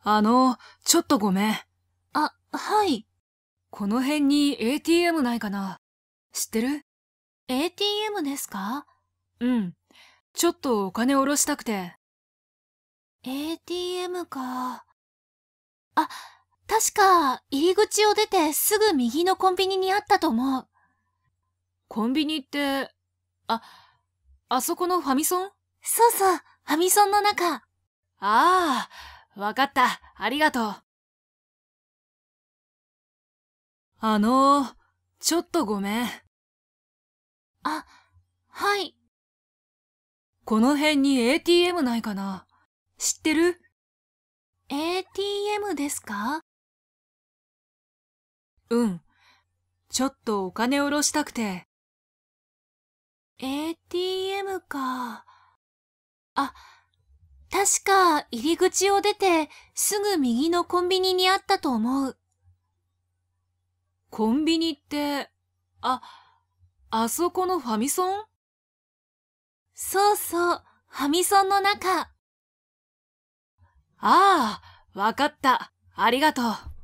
あの、ちょっとごめん。あ、はい。この辺に ATM ないかな知ってる ?ATM ですかうん。ちょっとお金おろしたくて。ATM か。あ、確か入り口を出てすぐ右のコンビニにあったと思う。コンビニって、あ、あそこのファミソンそうそう、ファミソンの中。ああ、わかった。ありがとう。あのー、ちょっとごめん。あ、はい。この辺に ATM ないかな知ってる ?ATM ですかうん。ちょっとお金おろしたくて。ATM か。あ、確か入り口を出てすぐ右のコンビニにあったと思う。コンビニって、あ、あそこのファミソンそうそう、ファミソンの中。ああ、わかった。ありがとう。